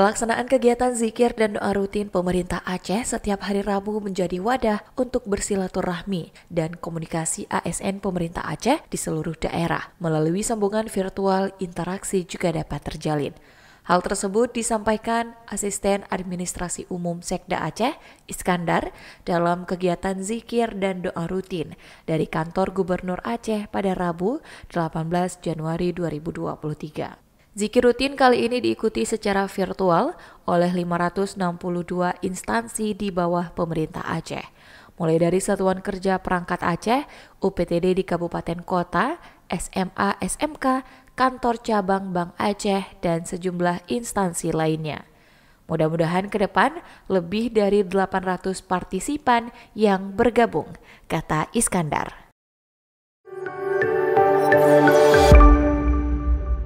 Pelaksanaan kegiatan zikir dan doa rutin pemerintah Aceh setiap hari Rabu menjadi wadah untuk bersilaturahmi dan komunikasi ASN pemerintah Aceh di seluruh daerah. Melalui sambungan virtual, interaksi juga dapat terjalin. Hal tersebut disampaikan Asisten Administrasi Umum Sekda Aceh, Iskandar, dalam kegiatan zikir dan doa rutin dari kantor Gubernur Aceh pada Rabu 18 Januari 2023. Zikir rutin kali ini diikuti secara virtual oleh 562 instansi di bawah pemerintah Aceh. Mulai dari Satuan Kerja Perangkat Aceh, UPTD di Kabupaten Kota, SMA, SMK, kantor cabang Bank Aceh, dan sejumlah instansi lainnya. Mudah-mudahan ke depan lebih dari 800 partisipan yang bergabung, kata Iskandar.